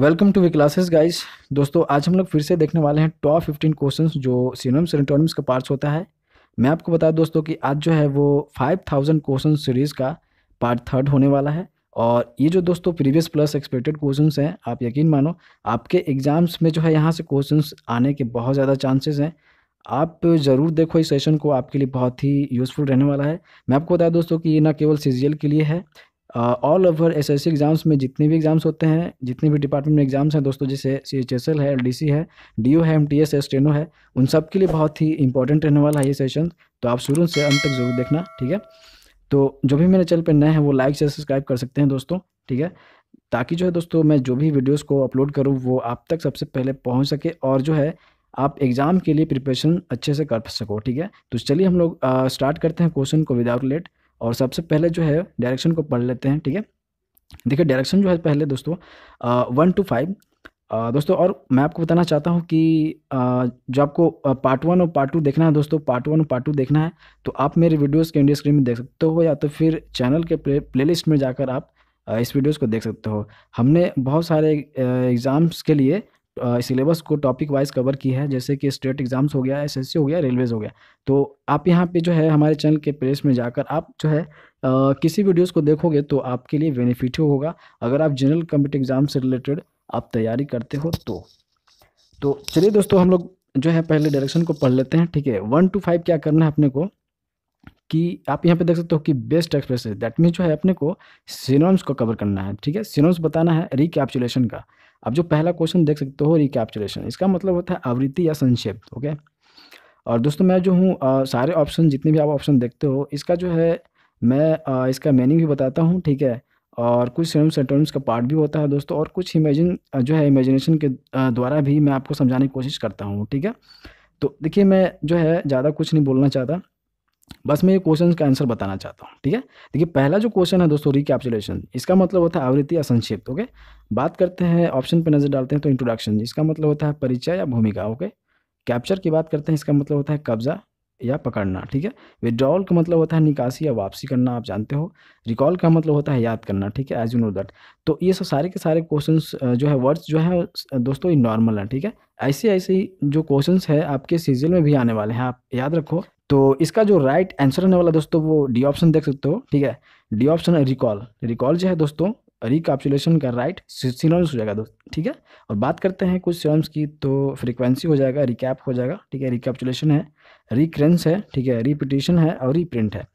welcome to V classes guys दोस्तों आज हम लोग फिर से देखने वाले हैं टॉप फिफ्टीन क्वेश्चन जो सीनोम एंटोनिम्स का पार्ट्स होता है मैं आपको बताया दोस्तों कि आज जो है वो फाइव थाउजेंड क्वेश्चन सीरीज़ का पार्ट थर्ड होने वाला है और ये जो दोस्तों प्रीवियस प्लस एक्सपेक्टेड क्वेश्चन हैं आप यकीन मानो आपके एग्ज़ाम्स में जो है यहाँ से क्वेश्चन आने के बहुत ज़्यादा चांसेज हैं आप ज़रूर देखो इस सेशन को आपके लिए बहुत ही यूज़फुल रहने वाला है मैं आपको बताया दोस्तों कि ये ना केवल सी के लिए है all over S S exams में जितने भी एग्ज़ाम्स होते हैं जितने भी डिपार्टमेंट में एग्ज़ाम्स हैं दोस्तों जैसे सी एच एस एल है एल डी सी है डी ओ है एम टी एस है स्टेनो e है उन सब के लिए बहुत ही इंपॉर्टेंट रहने वाला है ये सेशन तो आप शुरू से अंत तक ज़रूर देखना ठीक है तो जो भी मेरे चैनल पर नए हैं वो लाइक से सब्सक्राइब कर सकते हैं दोस्तों ठीक है ताकि जो है दोस्तों मैं जो भी वीडियोज़ को अपलोड करूँ वो आप तक सबसे पहले पहुँच सके और जो है आप एग्ज़ाम के लिए प्रिपरेशन अच्छे से कर सको ठीक है तो चलिए हम लोग स्टार्ट करते हैं क्वेश्चन को विदाउट लेट और सबसे पहले जो है डायरेक्शन को पढ़ लेते हैं ठीक है देखिए डायरेक्शन जो है पहले दोस्तों वन टू फाइव दोस्तों और मैं आपको बताना चाहता हूँ कि जो आपको पार्ट वन और पार्ट टू देखना है दोस्तों पार्ट वन और पार्ट टू देखना है तो आप मेरे वीडियोस के इंडिया स्क्रीन में देख सकते हो या तो फिर चैनल के प्ले प्लेलिस्ट में जाकर आप इस वीडियोस को देख सकते हो हमने बहुत सारे एग्ज़ाम्स के लिए सिलेबस को टॉपिक वाइज कवर की है जैसे कि स्टेट एग्ज़ाम्स हो गया एसएससी हो गया रेलवेज़ हो गया तो आप यहाँ पे जो है हमारे चैनल के प्लेस में जाकर आप जो है आ, किसी वीडियोस को देखोगे तो आपके लिए बेनिफिट होगा अगर आप जनरल कम्पिट एग्ज़ाम से रिलेटेड आप तैयारी करते हो तो तो चलिए दोस्तों हम लोग जो है पहले डायरेक्शन को पढ़ लेते हैं ठीक है वन टू फाइव क्या करना है अपने को कि आप यहाँ पे देख सकते हो कि बेस्ट एक्सप्रेस दैट मीन जो है अपने को सिनोम्स को कवर करना है ठीक है सिनोम्स बताना है रिकैप्चुलेशन का अब जो पहला क्वेश्चन देख सकते हो रिकैप्चुलेशन इसका मतलब होता है आवृत्ति या संक्षेप ओके और दोस्तों मैं जो हूँ सारे ऑप्शन जितने भी आप ऑप्शन देखते हो इसका जो है मैं आ, इसका मीनिंग भी बताता हूँ ठीक है और कुछ सेम का पार्ट भी होता है दोस्तों और कुछ इमेजिन जो है इमेजिनेशन के द्वारा भी मैं आपको समझाने की कोशिश करता हूँ ठीक है तो देखिए मैं जो है ज़्यादा कुछ नहीं बोलना चाहता बस मैं ये क्वेश्चन का आंसर बताना चाहता हूँ ठीक है देखिए पहला जो क्वेश्चन है दोस्तों रिकैप्चुलेशन इसका मतलब होता है आवृत्ति या संक्षिप्त ओके बात करते हैं ऑप्शन पे नज़र डालते हैं तो इंट्रोडक्शन इसका मतलब होता है परिचय या भूमिका ओके कैप्चर की बात करते हैं इसका मतलब होता है कब्जा या पकड़ना ठीक है विड्रॉल का मतलब होता है निकासी या वापसी करना आप जानते हो रिकॉल का मतलब होता है याद करना ठीक है एज यू नो दैट तो ये सब सारे के सारे क्वेश्चन जो है वर्ड्स जो है दोस्तों ये नॉर्मल है ठीक है ऐसे ऐसे जो क्वेश्चन है आपके सीजल में भी आने वाले हैं आप याद रखो तो इसका जो राइट आंसर होने वाला दोस्तों वो डी ऑप्शन देख सकते हो ठीक है डी ऑप्शन है रिकॉल रिकॉल जो है दोस्तों रिकॉप्चुलेशन का राइट सिनोनिम्स हो जाएगा दोस्त ठीक है और बात करते हैं कुछ सिनोनिम्स की तो फ्रीक्वेंसी हो जाएगा रिकैप हो जाएगा ठीक है रिकॉप्चुलेशन है रिक्रेंस है ठीक है रिपीटेशन है और रिप्रिंट है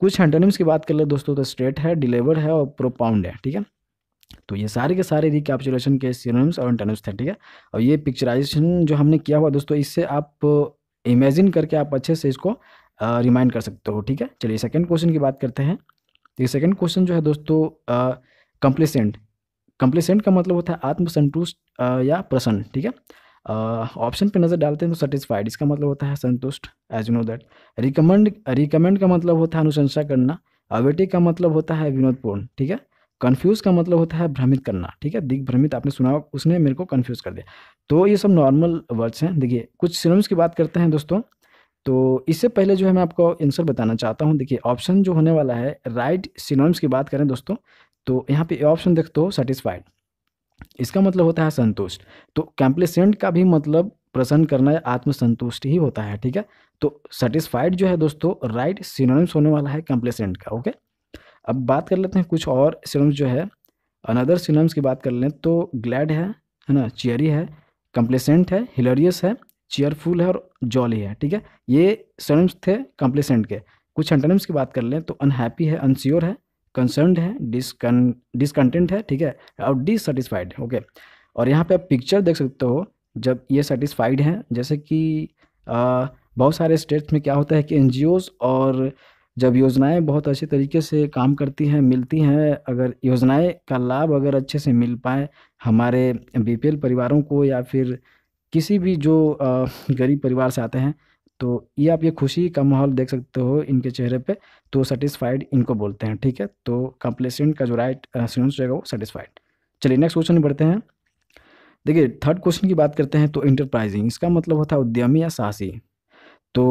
कुछ हंटोनिम्स की बात कर ले दोस्तों तो स्ट्रेट है डिलीवर्ड है और प्रोपाउंड है ठीक है तो ये सारे के सारे रिकैप्सुलेशन के सिनोनिम्स और एंटोनिम्स थे ठीक है और ये पिक्चराइजेशन जो हमने किया हुआ दोस्तों इससे आप इमेजिन करके आप अच्छे से इसको रिमाइंड कर सकते हो ठीक है चलिए सेकेंड क्वेश्चन की बात करते हैं ये सेकेंड क्वेश्चन जो है दोस्तों कंप्लेसेंट कंप्लीसेंट का मतलब होता है आत्मसंतुष्ट या प्रसन्न ठीक है ऑप्शन पे नज़र डालते हैं तो सेटिस्फाइड इसका मतलब होता है संतुष्ट as you know that recommend recommend का मतलब होता है अनुशंसा करना अवेटिक का मतलब होता है विनोदपूर्ण ठीक है कन्फ्यूज़ का मतलब होता है भ्रमित करना ठीक है दिग्भ्रमित आपने सुना उसने मेरे को कन्फ्यूज़ कर दिया तो ये सब नॉर्मल वर्ड्स हैं देखिए कुछ सिनोम्स की बात करते हैं दोस्तों तो इससे पहले जो है मैं आपको आंसर बताना चाहता हूँ देखिए ऑप्शन जो होने वाला है राइट सिनोम्स की बात करें दोस्तों तो यहाँ पे ऑप्शन देखते हो सेटिस्फाइड इसका मतलब होता है संतुष्ट तो कैम्पलेसेंट का भी मतलब प्रसन्न करना या आत्मसंतुष्ट ही होता है ठीक है तो सेटिस्फाइड जो है दोस्तों राइट सिनोम्स होने वाला है कैम्पलेसेंट का ओके अब बात कर लेते हैं कुछ और सिनम्स जो है अनदर सिनम्स की बात कर लें तो ग्लैड है है ना चेयरी है कंप्लेसेंट है हिलरियस है चेयरफुल है और जॉली है ठीक है ये सिनम्स थे कंप्लेसेंट के कुछ एंटनम्स की बात कर लें तो अनहैप्पी है अनश्योर है कंसर्न है डिसकन डिसकंटेंट है ठीक है और डिससेटिस्फाइड ओके और यहाँ पे आप पिक्चर देख सकते हो जब ये सेटिस्फाइड हैं जैसे कि बहुत सारे स्टेट्स में क्या होता है कि एन और जब योजनाएं बहुत अच्छे तरीके से काम करती हैं मिलती हैं अगर योजनाएं का लाभ अगर अच्छे से मिल पाए हमारे बीपीएल परिवारों को या फिर किसी भी जो गरीब परिवार से आते हैं तो ये आप ये खुशी का माहौल देख सकते हो इनके चेहरे पे तो सेटिस्फाइड इनको बोलते हैं ठीक है तो कंप्लेसेंट का जो राइट रहेगा वो सेटिस्फाइड चलिए नेक्स्ट क्वेश्चन बढ़ते हैं देखिए थर्ड क्वेश्चन की बात करते हैं तो इंटरप्राइजिंग इसका मतलब होता है उद्यमी या साहसी तो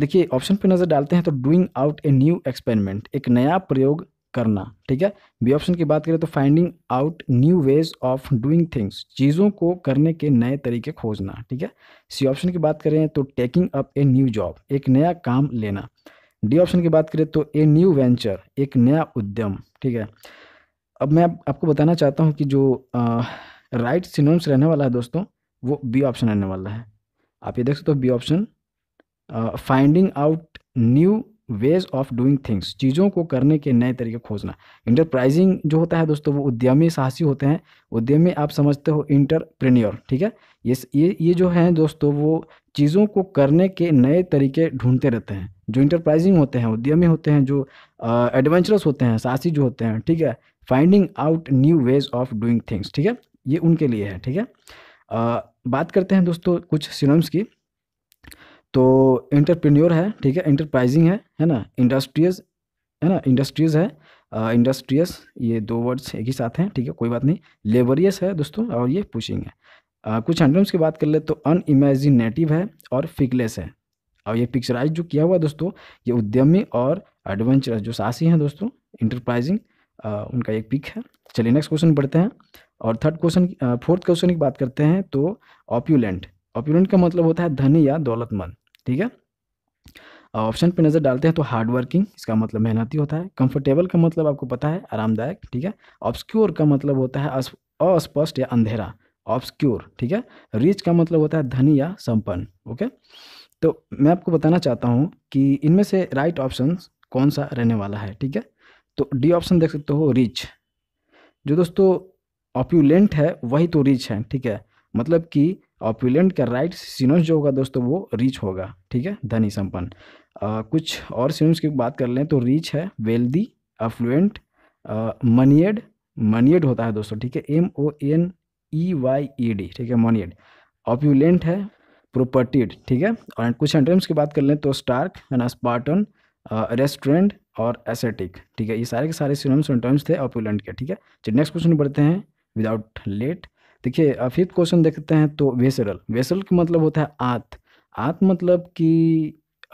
देखिए ऑप्शन पे नज़र डालते हैं तो doing out a new experiment एक नया प्रयोग करना ठीक है बी ऑप्शन की बात करें तो finding out new ways of doing things चीज़ों को करने के नए तरीके खोजना ठीक है सी ऑप्शन की बात करें तो taking up a new job एक नया काम लेना डी ऑप्शन की बात करें तो ए न्यू वेंचर एक नया उद्यम ठीक है अब मैं आप, आपको बताना चाहता हूँ कि जो आ, राइट सिनोम्स रहने वाला है दोस्तों वो बी ऑप्शन रहने वाला है आप ये देख सकते हो B option finding out new ways of doing things चीज़ों को करने के नए तरीके खोजना इंटरप्राइजिंग जो होता है दोस्तों वो उद्यमी साहसी होते हैं उद्यमी आप समझते हो इंटरप्रेन्योर ठीक है ये ये ये जो हैं दोस्तों वो चीज़ों को करने के नए तरीके ढूंढते रहते हैं जो इंटरप्राइजिंग होते हैं उद्यमी होते हैं जो एडवेंचरस होते हैं साहसी जो होते हैं ठीक है finding out new ways of doing things ठीक है ये उनके लिए है ठीक है uh, बात करते हैं दोस्तों कुछ सिनम्स की तो इंटरप्रेन्योर है ठीक है इंटरप्राइजिंग है है ना इंडस्ट्रियस है ना इंडस्ट्रीज है इंडस्ट्रियस ये दो वर्ड्स एक ही साथ हैं ठीक है कोई बात नहीं लेबरियस है दोस्तों और ये पुशिंग है आ, कुछ एंड्रम्स की बात कर ले तो अनइमेजिनेटिव है और फिकलेस है और ये पिक्चराइज जो किया हुआ दोस्तों ये उद्यमी और एडवेंचरस जो साहसी हैं दोस्तों इंटरप्राइजिंग उनका एक पिक है चलिए नेक्स्ट क्वेश्चन पढ़ते हैं और थर्ड क्वेश्चन फोर्थ क्वेश्चन की बात करते हैं तो ऑप्यूलेंट ऑप्यूलेंट का मतलब होता है धनी या दौलतमंद ठीक है ऑप्शन पे नज़र डालते हैं तो हार्ड वर्किंग इसका मतलब मेहनती होता है कंफर्टेबल का मतलब आपको पता है आरामदायक ठीक है ऑब्सक्योर का मतलब होता है अस्पष्ट या अंधेरा ऑब्सक्योर ठीक है रिच का मतलब होता है धनी या संपन्न ओके तो मैं आपको बताना चाहता हूँ कि इनमें से राइट ऑप्शन कौन सा रहने वाला है ठीक है तो डी ऑप्शन देख सकते हो रिच जो दोस्तों ऑप्यूलेंट है वही तो रिच है ठीक है मतलब कि ऑप्यूलेंट का राइट सिनोस जो होगा दोस्तों वो रिच होगा ठीक है धनी संपन्न कुछ और सिनोम्स की बात कर लें तो रिच है वेल्दी अफ्लुएंट मनीड मनीड होता है दोस्तों ठीक है M O N E Y E D ठीक है मनीड ऑप्यूलेंट है प्रोपर्टीड ठीक है और कुछ एंट्रम्स की बात कर लें तो स्टार्क है स्पार्टन रेस्टोरेंट और एसेटिक ठीक है ये सारे के सारे सिनोम्स एंट्रम्स थे ऑप्यूलेंट के ठीक है चलिए नेक्स्ट क्वेश्चन बढ़ते हैं विदाउट लेट देखिए फिफ्थ क्वेश्चन देखते हैं तो वेसरल वेसरल का मतलब होता है आत आत मतलब कि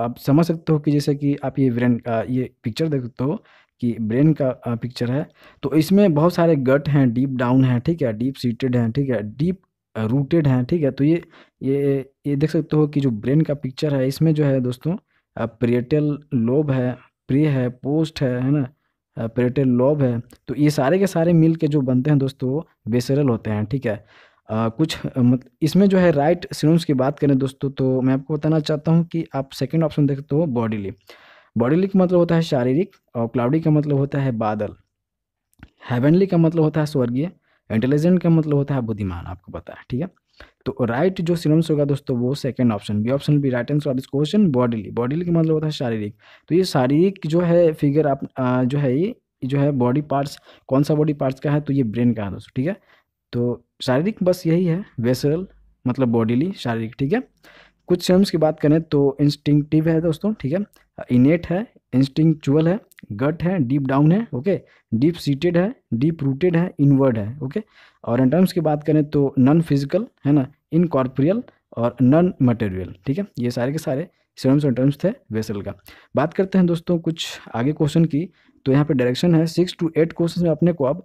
आप समझ सकते हो कि जैसे कि आप ये ब्रेन का ये पिक्चर देख सकते हो कि ब्रेन का पिक्चर है तो इसमें बहुत सारे गट हैं डीप डाउन हैं ठीक है डीप सीटेड हैं ठीक है डीप रूटेड हैं ठीक है तो ये ये ये देख सकते हो कि जो ब्रेन का पिक्चर है इसमें जो है दोस्तों प्रियटल लोब है प्रिय है पोस्ट है है ना पेरेटल लोब है तो ये सारे के सारे मिल के जो बनते हैं दोस्तों वो बेसरल होते हैं ठीक है आ, कुछ मत इसमें जो है राइट सिनोम्स की बात करें दोस्तों तो मैं आपको बताना चाहता हूँ कि आप सेकेंड ऑप्शन देखते हो बॉडीली बॉडीली का मतलब होता है शारीरिक और क्लाउडी का मतलब होता है बादल हैवनली का मतलब होता है स्वर्गीय इंटेलिजेंट का मतलब होता है बुद्धिमान आपको पता है ठीक है तो राइट जो सिनोनिम्स होगा दोस्तों वो second option B option B right answer of this question bodily bodily का मतलब होता है शारीरिक तो ये शारीरिक जो है फिगर आप जो है ये जो है बॉडी पार्ट्स कौन सा बॉडी पार्ट्स का है तो ये ब्रेन का है दोस्तों ठीक है तो शारीरिक बस यही है वेसल मतलब बॉडीली शारीरिक ठीक है कुछ सिम्स की बात करें तो इंस्टिंक्टिव है दोस्तों ठीक है इनेट है इंस्टिंगचुअल है गट है डीप डाउन है ओके डीप सीटेड है डीप रूटेड है इनवर्ड है ओके और इन टर्म्स की बात करें तो नॉन फिजिकल है ना इनकॉर्पोरियल और नॉन मटेरियल ठीक है ये सारे के सारे सिरम्स और टर्म्स थे वेसल का बात करते हैं दोस्तों कुछ आगे क्वेश्चन की तो यहाँ पे डायरेक्शन है सिक्स टू एट क्वेश्चन में अपने को अब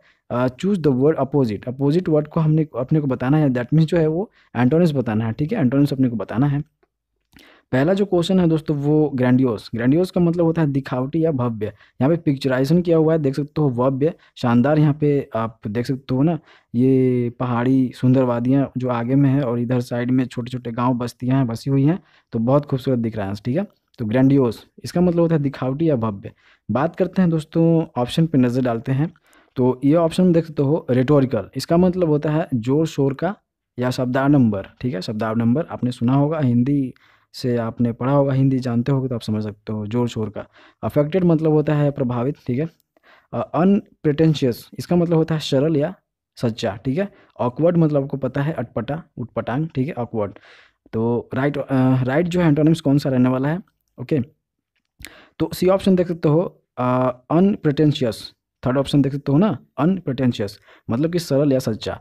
choose the word opposite opposite word को हमने अपने को बताना है दैट मीन्स जो है वो एंटोनिस बताना है ठीक है एंटोनिस अपने को बताना है पहला जो क्वेश्चन है दोस्तों वो ग्रैंडियोस ग्रैंडियोस का मतलब होता है दिखावटी या भव्य यहाँ पे पिक्चराइजेशन किया हुआ है देख सकते हो भव्य शानदार यहाँ पे आप देख सकते हो ना ये पहाड़ी सुंदर वादियाँ जो आगे में है और इधर साइड में छोटे छोटे गाँव बस्तियाँ हैं बसी हुई हैं तो बहुत खूबसूरत दिख रहा है ठीक है तो ग्रैंडियोस इसका मतलब होता है दिखावटी या भव्य बात करते हैं दोस्तों ऑप्शन पर नज़र डालते हैं तो ये ऑप्शन देख सकते हो रेटोरिकल इसका मतलब होता है जोर शोर का या शब्दार नंबर ठीक है शब्दार नंबर आपने सुना होगा हिंदी से आपने पढ़ा होगा हिंदी जानते होगे तो आप समझ सकते हो जोर शोर का अफेक्टेड मतलब होता है प्रभावित ठीक है अनप्रिटेंशियस इसका मतलब होता है सरल या सच्चा ठीक है ऑकवर्ड मतलब आपको पता है अटपटा उटपटांग ठीक है ऑकवर्ड तो राइट राइट जो है एंटोनिम्स कौन सा रहने वाला है ओके तो सी ऑप्शन देख सकते हो अनप्रिटेंशियस थर्ड ऑप्शन देख सकते हो ना अनप्रिटेंशियस मतलब कि सरल या सच्चा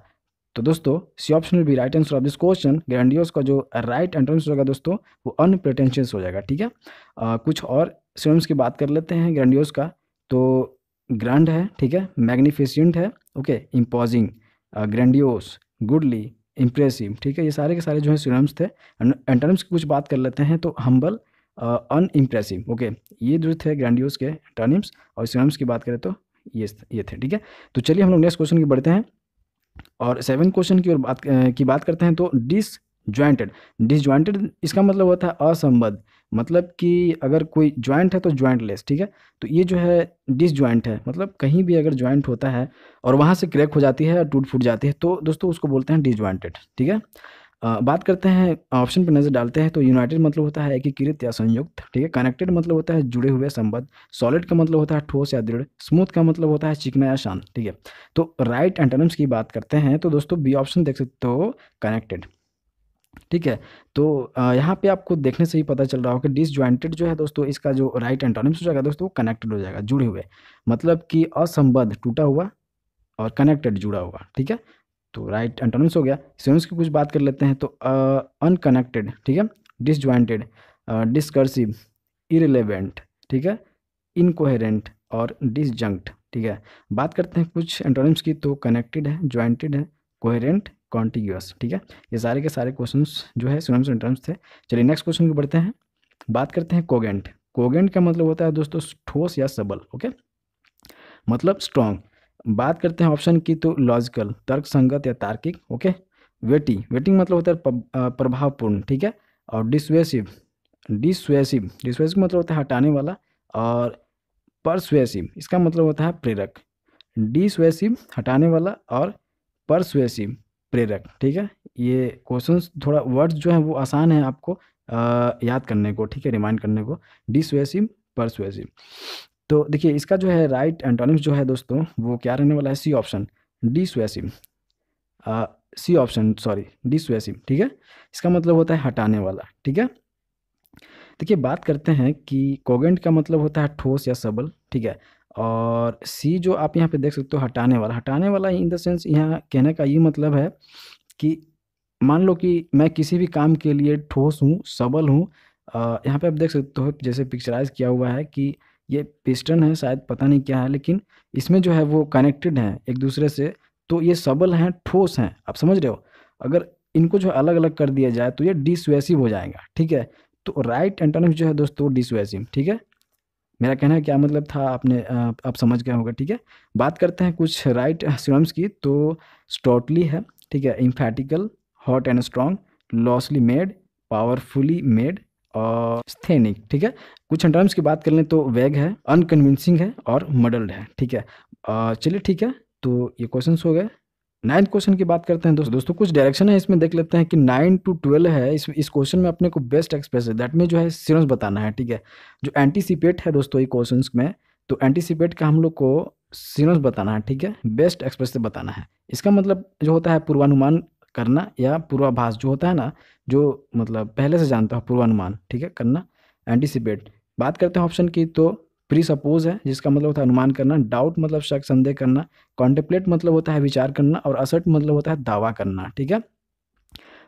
तो दोस्तों C option will be right answer of this question grandiose का जो राइट एंट्रेंस होगा दोस्तों वो अनप्रेटेंशियस हो जाएगा ठीक है आ, कुछ और सिनोनिम्स की बात कर लेते हैं ग्रैंडियोस का तो ग्रैंड है ठीक है मैग्निफिशियंट है okay imposing grandiose goodly impressive ठीक है ये सारे के सारे जो है सिनोनिम्स थे एंटोनिम्स की कुछ बात कर लेते हैं तो हम्बल अन इम्प्रेसिव ओके ये जो थे ग्रैंडियोस के एंटोनिम्स और सिनोनिम्स की बात करें तो ये ये थे ठीक है तो चलिए हम लोग नेक्स्ट क्वेश्चन की बढ़ते हैं और सेवन क्वेश्चन की ओर बात की बात करते हैं तो डिस ज्वाइंटेड डिसज्वाइंटेड इसका मतलब होता है असंबद्ध मतलब कि अगर कोई ज्वाइंट है तो ज्वाइंटलेस ठीक है तो ये जो है डिसज्वाइंट है मतलब कहीं भी अगर ज्वाइंट होता है और वहाँ से क्रैक हो जाती है और टूट फूट जाती है तो दोस्तों उसको बोलते हैं डिसज्वाइंटेड ठीक है बात करते हैं ऑप्शन पर नज़र डालते हैं तो यूनाइटेड मतलब होता है एकीकृत या संयुक्त ठीक है कनेक्टेड मतलब होता है जुड़े हुए संबद्ध सॉलिड का मतलब होता है ठोस या दृढ़ स्मूथ का मतलब होता है चिकना या शांत ठीक है तो राइट एंटोनिम्स की बात करते हैं तो दोस्तों बी ऑप्शन देख सकते हो कनेक्टेड ठीक है तो यहाँ पे आपको देखने से ही पता चल रहा हो कि डिसज्वाइंटेड जो है दोस्तों इसका जो राइट एंटोनिम्स हो जाएगा दोस्तों वो कनेक्टेड हो जाएगा जुड़े हुए मतलब कि असंबद्ध टूटा हुआ और कनेक्टेड जुड़ा हुआ ठीक है तो राइट एंटोनिम्स हो गया सिनोनिम्स की कुछ बात कर लेते हैं तो अनकनेक्टेड ठीक है डिसज्वाइंटेड डिस्कर्सिव इरेलीवेंट ठीक है इनकोहेरेंट और डिसजंक्ट ठीक है बात करते हैं कुछ एंटोनिम्स की तो कनेक्टेड है ज्वाइंटेड है कोहेरेंट कॉन्टिग्यूस ठीक है ये सारे के सारे क्वेश्चन जो है सिनोनिम्स एंटोनिम्स थे चलिए नेक्स्ट क्वेश्चन की बढ़ते हैं बात करते हैं कोगेंट कोगेंट का मतलब होता है दोस्तों ठोस या सबल ओके मतलब स्ट्रॉन्ग बात करते हैं ऑप्शन की तो लॉजिकल तर्क संगत या तार्किक ओके वेटिंग वेटिंग मतलब होता है प्रभावपूर्ण ठीक है और डिस्वेसिव डिस्वेसिव डिस्वेसिव मतलब होता है हटाने वाला और परसुएसिव इसका मतलब होता है प्रेरक डिस्वेसिव हटाने वाला और परसुएसिव प्रेरक ठीक है ये क्वेश्चन थोड़ा वर्ड्स जो है वो आसान है आपको आ, याद करने को ठीक है रिमाइंड करने को डिस्वेसिव परसुएसिव तो देखिए इसका जो है राइट एंटोनिम्स जो है दोस्तों वो क्या रहने वाला है C option dissuasive C option sorry dissuasive ठीक है इसका मतलब होता है हटाने वाला ठीक है देखिए बात करते हैं कि कोगेंट का मतलब होता है ठोस या सबल ठीक है और सी जो आप यहाँ पे देख सकते हो हटाने वाला हटाने वाला इन द सेंस यहाँ कहने का ये मतलब है कि मान लो कि मैं किसी भी काम के लिए ठोस हूँ सबल हूँ यहाँ पे आप देख सकते हो जैसे पिक्चराइज किया हुआ है कि ये पिस्टन है शायद पता नहीं क्या है लेकिन इसमें जो है वो कनेक्टेड हैं एक दूसरे से तो ये सबल हैं ठोस हैं आप समझ रहे हो अगर इनको जो अलग अलग कर दिया जाए तो ये डिसवेसिव हो जाएगा ठीक है तो राइट एंटोनिम्स जो है दोस्तों डिसवेसिव ठीक है मेरा कहना है क्या मतलब था आपने आप समझ गए होगा ठीक है बात करते हैं कुछ राइट सिनोनिम्स की तो स्टॉटली है ठीक है emphatical hot and strong lustily made powerfully made sthenic ठीक है कुछ टर्म्स की बात कर लें तो वेग है अनकन्विंसिंग है और मडल्ड है ठीक है चलिए ठीक है तो ये क्वेश्चन हो गए नाइन्थ क्वेश्चन की बात करते हैं दोस्तों दोस्तों कुछ डायरेक्शन है इसमें देख लेते हैं कि नाइन टू ट्वेल्व है इस इस क्वेश्चन में अपने को बेस्ट एक्सप्रेस है दैट में जो है सिरोस बताना है ठीक है जो एंटीसिपेट है दोस्तों ये क्वेश्चन में तो एंटीसिपेट का हम लोग को सिनोस बताना है ठीक है बेस्ट एक्सप्रेस से बताना है इसका मतलब जो होता है पूर्वानुमान करना या पूर्वाभास जो होता है ना जो मतलब पहले से जानता हो पूर्वानुमान ठीक है करना एंटिसिपेट बात करते हैं ऑप्शन की तो प्री सपोज है जिसका मतलब होता है अनुमान करना डाउट मतलब शक संदेह करना कॉन्टेप्लेट मतलब होता है विचार करना और असर्ट मतलब होता है दावा करना ठीक है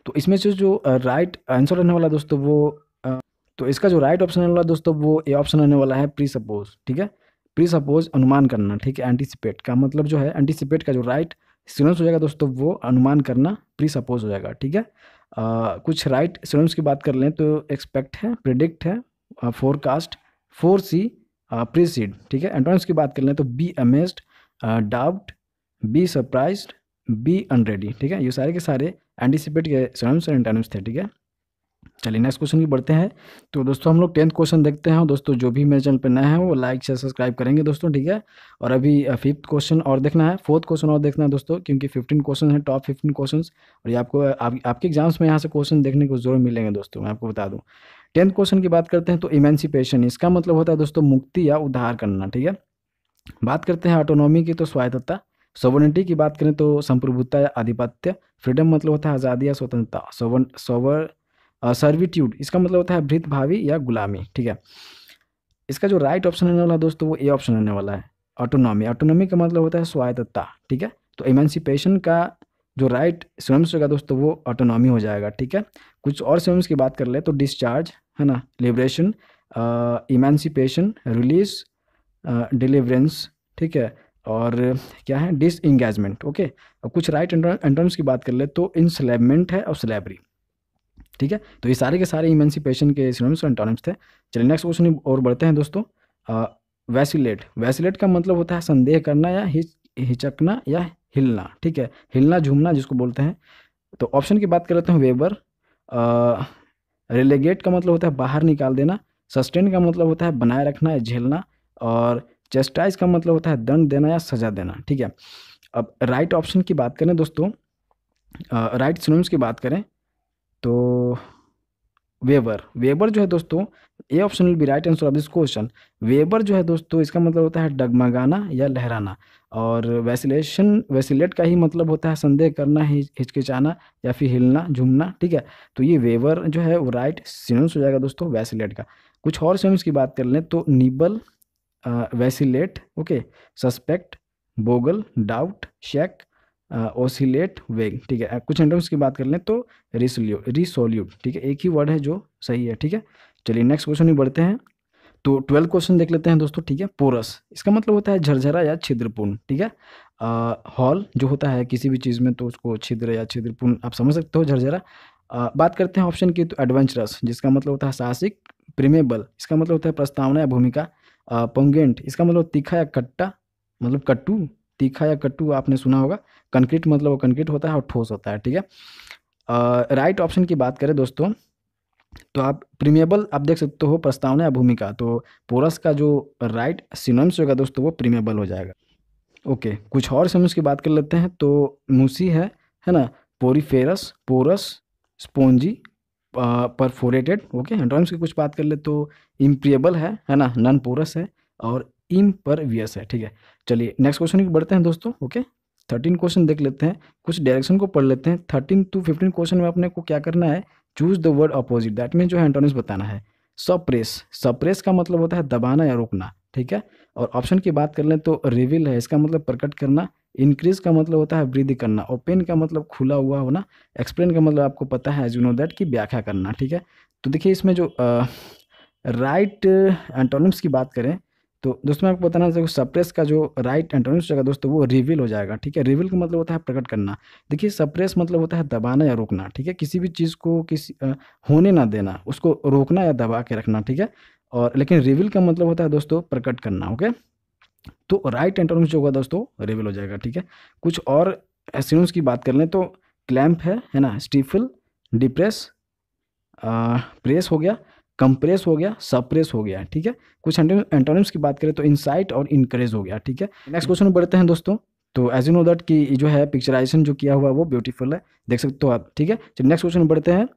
तो इसमें से जो राइट आंसर रहने वाला दोस्तों वो तो इसका जो राइट ऑप्शन रहने वाला दोस्तों वो ए ऑप्शन रहने वाला है प्री सपोज ठीक है प्री सपोज अनुमान करना ठीक है एंटिसिपेट का मतलब जो है एंटिसिपेट का जो राइट right सिनोम्स हो जाएगा दोस्तों वो अनुमान करना प्री सपोज हो जाएगा ठीक है आ, कुछ राइट सिनोम्स की बात कर लें तो एक्सपेक्ट है प्रिडिक्ट है फोरकास्ट फोर सी प्रीसीड ठीक है एंटोनिम्स की बात कर लें तो be amazed doubt be surprise be unready ठीक है ये सारे के सारे एंटिसिपेट के सिनोम्स और एंटोनिम्स थे ठीक है चलिए नेक्स्ट क्वेश्चन की बढ़ते हैं तो दोस्तों हम लोग टेंथ क्वेश्चन देखते हैं दोस्तों जो भी मेरे चैनल पर नए हैं वो लाइक से सब्सक्राइब करेंगे दोस्तों ठीक है और अभी फिफ्थ क्वेश्चन और देखना है फोर्थ क्वेश्चन और देखना है दोस्तों क्योंकि फिफ्टीन क्वेश्चन है टॉप फिफ्टीन क्वेश्चन और ये आपको आप, आपके एग्जाम्स में यहाँ से क्वेश्चन देखने को जरूर मिलेंगे दोस्तों मैं आपको बता दूँ टेंथ क्वेश्चन की बात करते हैं तो इमेंसिपेशन इसका मतलब होता है दोस्तों मुक्ति या उद्धार करना ठीक है बात करते हैं ऑटोनॉमी की तो स्वायत्तता सोवर्निटी की बात करें तो संप्रभुता या आधिपत्य फ्रीडम मतलब होता है आज़ादी या स्वतंत्रता सोवर सोवर सर्विट्यूड इसका मतलब होता है भृत भावी या गुलामी ठीक है इसका जो राइट ऑप्शन रहने वाला है दोस्तों वो ए ऑप्शन रहने वाला है ऑटोनॉमी ऑटोनॉमी का मतलब होता है स्वायत्तता ठीक है तो इमेंसिपेशन का जो राइट स्वयं होगा दोस्तों वो ऑटोनॉमी हो जाएगा ठीक है कुछ और स्वयं की बात कर ले तो डिस्चार्ज है ना लिबरेशन इमेंसिपेशन रिलीज डिलीवरेंस ठीक है और क्या है डिस इंगेजमेंट ओके और कुछ राइट एंटर्म्स की बात कर ले तो इंसलेबमेंट है और स्लेबरी ठीक है तो ये सारे के सारे इमेंसिपेशन के सिनोनिम्स और एंटोनिम्स थे चलिए नेक्स्ट क्वेश्चन और बढ़ते हैं दोस्तों वैसिलेट वैसिलेट का मतलब होता है संदेह करना या हिचकना या हिलना ठीक है हिलना झूमना जिसको बोलते हैं तो ऑप्शन की बात कर लेते हैं वेबर रिलेगेट का मतलब होता है बाहर निकाल देना सस्टेन का मतलब होता है बनाए रखना या झेलना और चेस्टाइज का मतलब होता है दंड देना या सजा देना ठीक है अब राइट ऑप्शन की बात करें दोस्तों राइट uh, सिनोम्स की बात करें तो वेबर वेबर जो है दोस्तों A option will be right answer of this question waver जो है दोस्तों इसका मतलब होता है डगमगाना या लहराना और वैसिलेशन वैसिलेट का ही मतलब होता है संदेह करना हिचकिचाना या फिर हिलना झूमना ठीक है तो ये वेबर जो है वो राइट सिनोम्स हो जाएगा दोस्तों वैसिलेट का कुछ और सिनोम्स की बात कर लें तो nibble vacillate okay suspect boggle doubt shake oscillate vague ठीक है कुछ एंटोनिम्स की बात कर लें तो रिसोल्यू रिसोल्यूट ठीक है एक ही वर्ड है जो सही है ठीक है चलिए नेक्स्ट क्वेश्चन में बढ़ते हैं तो ट्वेल्थ क्वेश्चन देख लेते हैं दोस्तों ठीक है पोरस इसका मतलब होता है झरझरा या छिद्रपूर्ण ठीक है हॉल जो होता है किसी भी चीज़ में तो उसको छिद्र या छिद्रपूर्ण आप समझ सकते हो झरझरा बात करते हैं ऑप्शन की तो एडवेंचरस जिसका मतलब होता है साहसिक प्रीमेबल इसका मतलब होता है प्रस्तावना या भूमिका पोंगेंट इसका मतलब तीखा या कट्टा मतलब कट्टू तीखा या कट्टू आपने सुना होगा कंक्रीट मतलब वो कंक्रीट होता है और ठोस होता है ठीक है राइट ऑप्शन की बात करें दोस्तों तो आप प्रीमियबल आप देख सकते हो प्रस्तावना या भूमिका तो पोरस का जो राइट सिनोम्स होगा दोस्तों वो प्रीमियबल हो जाएगा ओके okay, कुछ और सिनोम्स की बात कर लेते हैं तो मूसी है है ना poriferous porous spongy perforated okay antonyms की कुछ बात कर ले तो इम्प्रियबल है है ना नन पोरस है और इम्परवियस है ठीक है चलिए नेक्स्ट क्वेश्चन की बढ़ते हैं दोस्तों ओके थर्टीन क्वेश्चन देख लेते हैं कुछ डायरेक्शन को पढ़ लेते हैं थर्टीन टू फिफ्टीन क्वेश्चन में अपने को क्या करना है choose the word opposite that mean जो है एंटोनिस बताना है सप्रेस सप्रेस का मतलब होता है दबाना या रोकना ठीक है और ऑप्शन की बात कर लें तो रिविल है इसका मतलब प्रकट करना इंक्रीज का मतलब होता है वृद्धि करना ओपन का मतलब खुला हुआ होना एक्सप्लेन का मतलब आपको पता है एज यू नो दैट की व्याख्या करना ठीक है तो देखिए इसमें जो राइट uh, एंटोनिम्स right की बात करें तो दोस्तों मैं आपको बताना चाहूँ सप्रेस का जो राइट एंटोनिम्स होगा दोस्तों वो रिवील हो जाएगा ठीक है रिवील का मतलब होता है प्रकट करना देखिए सप्रेस मतलब होता है दबाना या रोकना ठीक है किसी भी चीज़ को किसी आ, होने ना देना उसको रोकना या दबा के रखना ठीक है और लेकिन रिवील का मतलब होता है दोस्तों प्रकट करना ओके तो राइट एंटोनिम्स जो होगा दोस्तों रिविल हो जाएगा ठीक है कुछ और एसिनोस की बात कर लें तो क्लैम्प है है ना स्टीफिल डिप्रेस प्रेस हो गया कंप्रेस हो गया सप्रेस हो गया ठीक है कुछ एंटोनिम्स की बात करें तो इनसाइट और इनकरेज हो गया ठीक है नेक्स्ट क्वेश्चन में बढ़ते हैं दोस्तों तो एज यू नो दैट कि जो है पिक्चराइजेशन जो किया हुआ है वो ब्यूटीफुल है देख सकते हो आप ठीक है चलिए नेक्स्ट क्वेश्चन बढ़ते हैं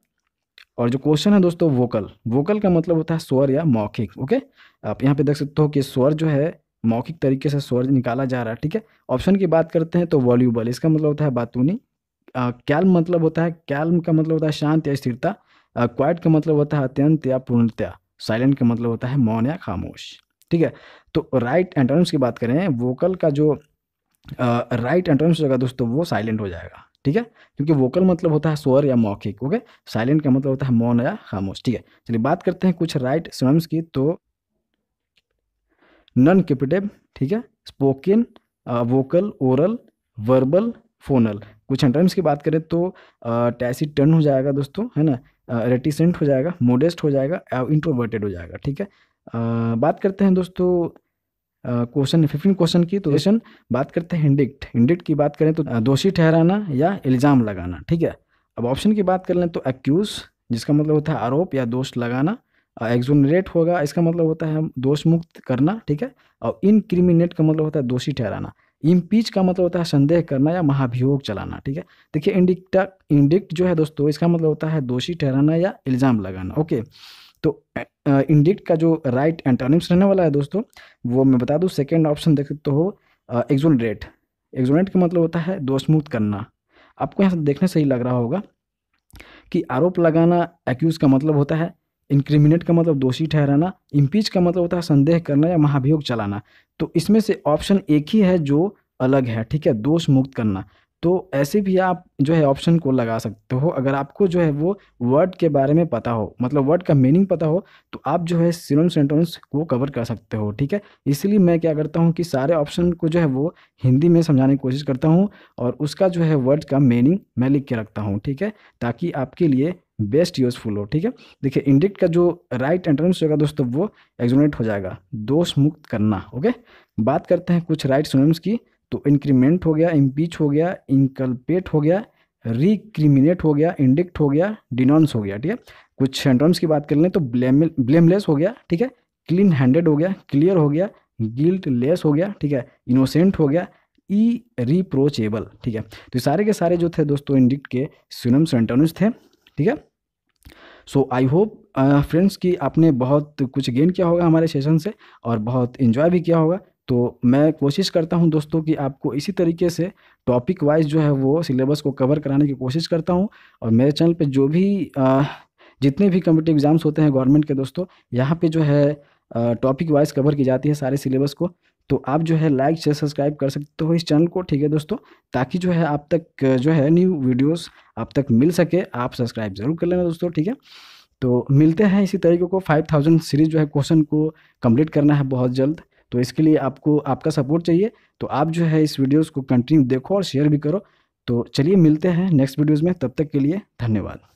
और जो क्वेश्चन है दोस्तों वोकल वोकल का मतलब होता है स्वर या मौखिक ओके आप यहाँ पे देख सकते हो कि स्वर जो है मौखिक तरीके से स्वर निकाला जा रहा है ठीक है ऑप्शन की बात करते हैं तो वॉल्यूबल इसका मतलब होता है बातूनी कैल्म मतलब होता है कैल्म का मतलब होता है शांत या स्थिरता क्वाइट का मतलब होता है अत्यंत या पूर्णतया साइलेंट का मतलब होता है मौन या खामोश ठीक है तो राइट एंटोनिम्स की बात करें वोकल का जो राइट एंटोनिम्स होगा दोस्तों वो साइलेंट हो जाएगा ठीक है क्योंकि वोकल मतलब होता है स्वर या मौखिक ओके साइलेंट का मतलब होता है मौन या खामोश ठीक है चलिए बात करते हैं कुछ राइट सिनम्स की तो नन कैपिटिव ठीक है spoken vocal oral verbal phonal कुछ एंटोनिम्स की बात करें तो टैसी टर्न हो जाएगा दोस्तों है ना रेटिसेंट हो जाएगा मोडेस्ट हो जाएगा इंट्रोवर्टेड हो जाएगा ठीक है बात करते हैं दोस्तों क्वेश्चन फिफ्टीन क्वेश्चन की तो क्वेश्चन बात करते हैं इंडिक्ट इंडिक्ट की बात करें तो दोषी ठहराना या इल्ज़ाम लगाना ठीक है अब ऑप्शन की बात कर लें तो एक्यूज़ जिसका मतलब होता है आरोप या दोष लगाना एग्जोनरेट होगा इसका मतलब होता है दोष मुक्त करना ठीक है और इनक्रिमिनेट का मतलब होता है दोषी ठहराना इम्पीच का मतलब होता है संदेह करना या महाभियोग चलाना ठीक है देखिए इंडिक्टा इंडिक्ट जो है दोस्तों इसका मतलब होता है दोषी ठहराना या इल्ज़ाम लगाना ओके तो इंडिक्ट का जो राइट एंटोनिम्स रहने वाला है दोस्तों वो मैं बता दूँ सेकेंड ऑप्शन देख सकते हो एग्जोनरेट एग्जोनेट का मतलब होता है दोषमुक्त करना आपको यहाँ देखने से ही लग रहा होगा कि आरोप लगाना एक्यूज़ का मतलब होता है इंक्रिमिनेट का मतलब दोषी ठहराना इम्पीच का मतलब होता है संदेह करना या महाभियोग चलाना तो इसमें से ऑप्शन एक ही है जो अलग है ठीक है दोष मुक्त करना तो ऐसे भी आप जो है ऑप्शन को लगा सकते हो अगर आपको जो है वो वर्ड के बारे में पता हो मतलब वर्ड का मीनिंग पता हो तो आप जो है सिनोम सेंटेंस को कवर कर सकते हो ठीक है इसलिए मैं क्या करता हूँ कि सारे ऑप्शन को जो है वो हिंदी में समझाने की कोशिश करता हूँ और उसका जो है वर्ड का मीनिंग मैं लिख के रखता हूँ ठीक है ताकि आपके लिए बेस्ट यूजफुल हो ठीक है देखिए इंडिक्ट का जो राइट एंट्रेंस होगा दोस्तों वो एग्जोनेट हो जाएगा दोष मुक्त करना ओके बात करते हैं कुछ राइट सोनम्स की तो इंक्रीमेंट हो गया इम्पीच हो गया इंकल्पेट हो गया रिक्रिमिनेट हो गया इंडिक्ट हो गया डिनॉन्स हो गया ठीक है कुछ एंट्रम्स की बात कर लें तो ब्लेम ब्लेमलेस हो गया ठीक है क्लीन हैंडेड हो गया क्लियर हो गया गिल्ट लेस हो गया ठीक है इनोसेंट हो गया ई रिप्रोचेबल ठीक है तो सारे के सारे जो थे दोस्तों इंडिक्ट के सुनम्स एंटोनिम्स थे ठीक है सो आई होप फ्रेंड्स कि आपने बहुत कुछ गेन किया होगा हमारे सेशन से और बहुत इन्जॉय भी किया होगा तो मैं कोशिश करता हूं दोस्तों कि आपको इसी तरीके से टॉपिक वाइज जो है वो सिलेबस को कवर कराने की कोशिश करता हूं और मेरे चैनल पे जो भी आ, uh, जितने भी कम्पिटिव एग्ज़ाम्स होते हैं गवर्नमेंट के दोस्तों यहाँ पे जो है टॉपिक वाइज कवर की जाती है सारे सिलेबस को तो आप जो है लाइक शेयर सब्सक्राइब कर सकते हो इस चैनल को ठीक है दोस्तों ताकि जो है आप तक uh, जो है न्यू वीडियोज आप तक मिल सके आप सब्सक्राइब ज़रूर कर लेना दोस्तों ठीक है तो मिलते हैं इसी तरीके को फाइव थाउजेंड सीरीज़ जो है क्वेश्चन को कंप्लीट करना है बहुत जल्द तो इसके लिए आपको आपका सपोर्ट चाहिए तो आप जो है इस वीडियोज़ को कंटिन्यू देखो और शेयर भी करो तो चलिए मिलते हैं नेक्स्ट वीडियोज़ में तब तक के लिए धन्यवाद